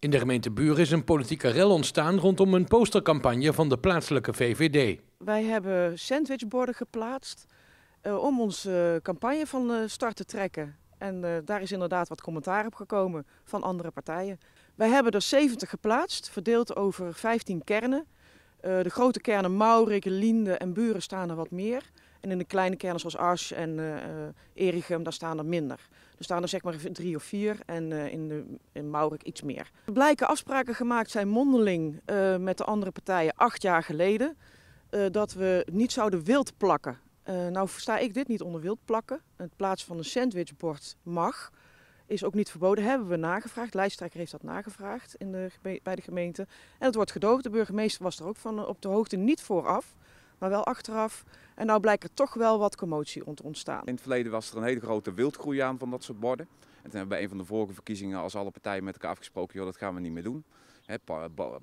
In de gemeente Buren is een politieke rel ontstaan rondom een postercampagne van de plaatselijke VVD. Wij hebben sandwichborden geplaatst eh, om onze eh, campagne van eh, start te trekken. En daar is inderdaad wat commentaar op gekomen van andere partijen. Wij hebben er 70 geplaatst, verdeeld over 15 kernen. de grote kernen Maurik, Linde en Buren staan er wat meer. En in de kleine kernen zoals Asch en uh, Erichem, daar staan er minder. Er staan er zeg maar drie of vier en eh, in, de, in Maurik iets meer. Er blijken afspraken gemaakt zijn mondeling met de andere partijen acht jaar geleden. dat we niet zouden wild plakken. nou versta ik dit niet onder wild plakken. In plaats van een sandwichbord mag is ook niet verboden. Hebben we nagevraagd. Lijsttrekker heeft dat nagevraagd in de, bij de gemeente. En het wordt gedoogd. De burgemeester was er ook van op de hoogte niet vooraf maar wel achteraf. En nou blijkt er toch wel wat commotie ontstaan. In het verleden was er een hele grote wildgroei aan van dat soort borden. En toen hebben we bij een van de vorige verkiezingen als alle partijen met elkaar afgesproken, joh, dat gaan we niet meer doen. He,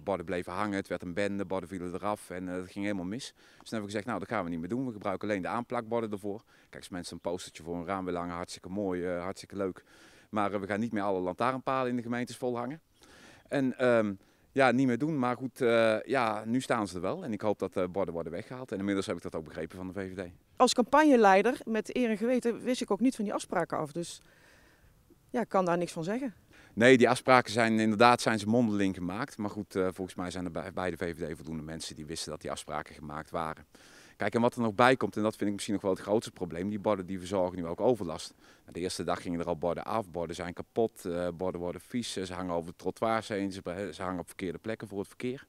borden bleven hangen, het werd een bende, borden vielen eraf en eh, dat ging helemaal mis. Dus toen hebben we gezegd, nou dat gaan we niet meer doen, we gebruiken alleen de aanplakborden ervoor. Kijk, als mensen een postertje voor een raam willen hangen, hartstikke mooi, eh, hartstikke leuk. Maar eh, we gaan niet meer alle lantaarnpalen in de gemeentes volhangen. En ehm, ja, niet meer doen. Maar goed, eh, ja, nu staan ze er wel. En ik hoop dat de eh, borden worden weggehaald. En inmiddels heb ik dat ook begrepen van de VVD. Als campagneleider met eer en geweten wist ik ook niet van die afspraken af. Dus ja, ik kan daar niks van zeggen. Nee, die afspraken zijn inderdaad zijn ze mondeling gemaakt. Maar goed, eh, volgens mij zijn er bij de VVD voldoende mensen die wisten dat die afspraken gemaakt waren. Kijk, en wat er nog bij komt, en dat vind ik misschien nog wel het grootste probleem, die borden die verzorgen nu ook overlast. Nou, de eerste dag gingen er al borden af, borden zijn kapot, eh, borden worden vies, eh, ze hangen over trottoirs heen, ze, hangen op verkeerde plekken voor het verkeer.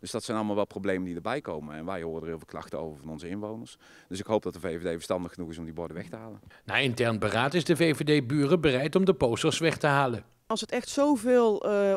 Dus dat zijn allemaal wel problemen die erbij komen. En wij horen er heel veel klachten over van onze inwoners. Dus ik hoop dat de VVD verstandig genoeg is om die borden weg te halen. Na nou, intern beraad is de VVD-buren bereid om de posters weg te halen. Als het echt zoveel eh,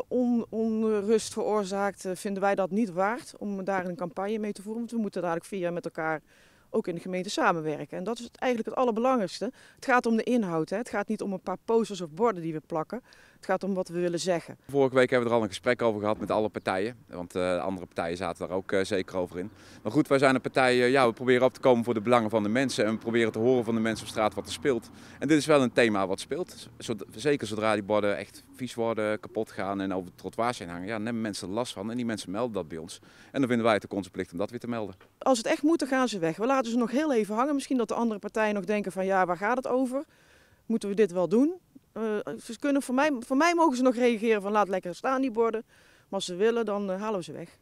onrust veroorzaakt, eh, vinden wij dat niet waard om daar een campagne mee te voeren. Want we moeten dadelijk via met elkaar ook in de gemeente samenwerken. En dat is eigenlijk het allerbelangrijkste. Het gaat om de inhoud. Hè. Het gaat niet om een paar posters of borden die we plakken. Het gaat om wat we willen zeggen. Vorige week hebben we er al een gesprek over gehad met alle partijen. Want eh, andere partijen zaten daar ook eh, zeker over in. Maar goed, wij zijn een partij, eh, ja, we proberen op te komen voor de belangen van de mensen. En we proberen te horen van de mensen op straat wat er speelt. En dit is wel een thema wat speelt. Zeker zodra die borden echt vies worden, kapot gaan en over de trottoirs zijn hangen. Ja, nemen mensen last van en die mensen melden dat bij ons. En dan vinden wij het ook onze plicht om dat weer te melden. Als het echt moet, dan gaan ze weg. We laten ze nog heel even hangen. Misschien dat de andere partijen nog denken van ja, waar gaat het over? Moeten we dit wel doen? Eh, ze kunnen voor, mij, voor mij mogen ze nog reageren van laat lekker staan die borden. Maar als ze willen, dan eh, halen we ze weg.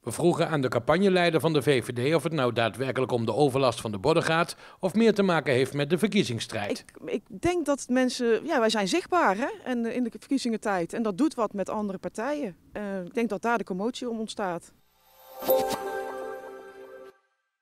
We vroegen aan de campagneleider van de VVD of het nou daadwerkelijk om de overlast van de borden gaat of meer te maken heeft met de verkiezingsstrijd. Ik, ik denk dat mensen, ja wij zijn zichtbaar hè? En, eh, in de verkiezingentijd en dat doet wat met andere partijen. ik denk dat daar de commotie om ontstaat.